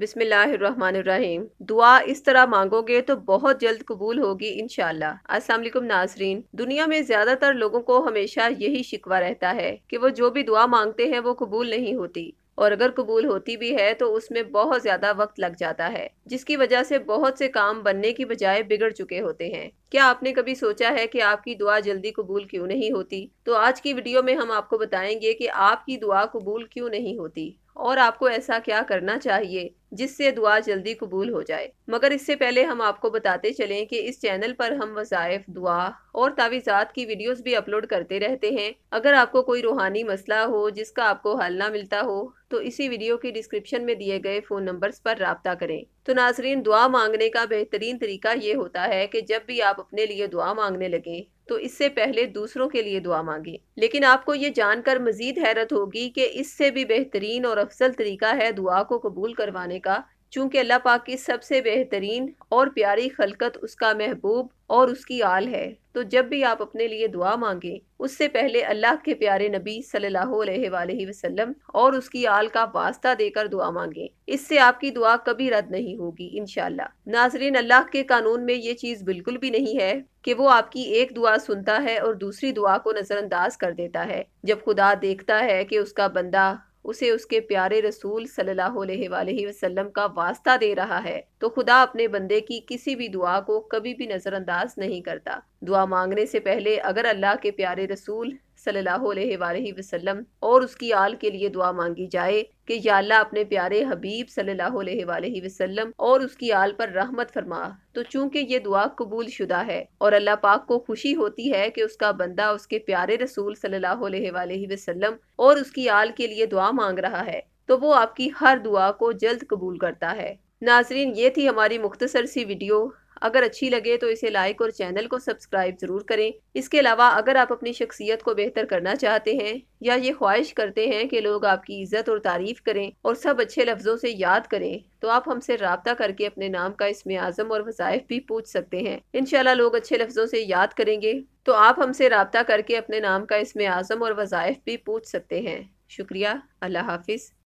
बिस्मिल्लाहिर्रहमानिर्रहीम दुआ इस तरह मांगोगे तो बहुत जल्द कबूल होगी इनशाला असलम नाजरीन दुनिया में ज्यादातर लोगों को हमेशा यही शिकवा रहता है कि वो जो भी दुआ मांगते हैं वो कबूल नहीं होती और अगर कबूल होती भी है तो उसमें बहुत ज्यादा वक्त लग जाता है जिसकी वजह से बहुत से काम बनने की बजाय बिगड़ चुके होते हैं क्या आपने कभी सोचा है कि आपकी दुआ जल्दी कबूल क्यों नहीं होती तो आज की वीडियो में हम आपको बताएंगे कि आपकी दुआ कबूल क्यों नहीं होती और आपको ऐसा क्या करना चाहिए जिससे दुआ जल्दी कबूल हो जाए मगर इससे पहले हम आपको बताते चलें कि इस चैनल पर हम वजायफ़ दुआ और तावीज़ात की वीडियोस भी अपलोड करते रहते हैं अगर आपको कोई रूहानी मसला हो जिसका आपको हल ना मिलता हो तो इसी वीडियो की डिस्क्रिप्शन में दिए गए फ़ोन नंबर्स पर रबता करें तो नाजरीन दुआ मांगने का बेहतरीन तरीका ये होता है कि जब भी आप अपने लिए दुआ मांगने लगें तो इससे पहले दूसरों के लिए दुआ मांगें लेकिन आपको ये जानकर मजीद हैरत होगी कि इससे भी बेहतरीन और अफजल तरीका है दुआ को कबूल करवाने का चूँकि अल्लाह पाक की सबसे बेहतरीन और प्यारी खलकत उसका महबूब और उसकी आल है तो जब भी आप अपने लिए दुआ मांगें उससे पहले अल्लाह के प्यारे नबी सल्लल्लाहु अलैहि वसल्लम और उसकी आल का वास्ता देकर दुआ मांगें इससे आपकी दुआ कभी रद्द नहीं होगी इनशाला नाजरीन अल्लाह के कानून में ये चीज़ बिल्कुल भी नहीं है कि वो आपकी एक दुआ सुनता है और दूसरी दुआ को नज़रअंदाज कर देता है जब खुदा देखता है कि उसका बंदा उसे उसके प्यारे रसूल सल्लल्लाहु अलैहि वसल्लम का वास्ता दे रहा है तो खुदा अपने बंदे की किसी भी दुआ को कभी भी नज़रअंदाज नहीं करता दुआ मांगने से पहले अगर अल्लाह के प्यारे रसूल सल्लल्लाहु वसल्लम और उसकी आल के लिए दुआ मांगी जाए कि या अपने प्यारे हबीब सल्लल्लाहु अलैहि वसल्लम और उसकी आल पर रहमत फरमा तो चूंकि ये दुआ कबूल शुदा है और अल्लाह पाक को खुशी होती है कि उसका बंदा उसके प्यारे रसूल सल्लल्लाहु अलैहि वसल्लम और उसकी आल के लिए दुआ मांग रहा है तो वो आपकी हर दुआ को जल्द कबूल करता है नाजरीन ये थी हमारी मुख्तसर सी वीडियो अगर अच्छी लगे तो इसे लाइक और चैनल को सब्सक्राइब ज़रूर करें इसके अलावा अगर आप अपनी शख्सियत को बेहतर करना चाहते हैं या ये ख्वाहिश करते हैं कि लोग आपकी इज़्ज़त और तारीफ़ करें और सब अच्छे लफ्ज़ों से याद करें तो आप हमसे रबता करके अपने नाम का इसमें आज़म और वज़ायफ भी पूछ सकते हैं इन लोग अच्छे लफ्ज़ों से याद करेंगे तो आप हमसे रबता करके अपने नाम का इसमें आज़म और वज़ायफ भी पूछ सकते हैं शुक्रिया अल्लाह हाफिज़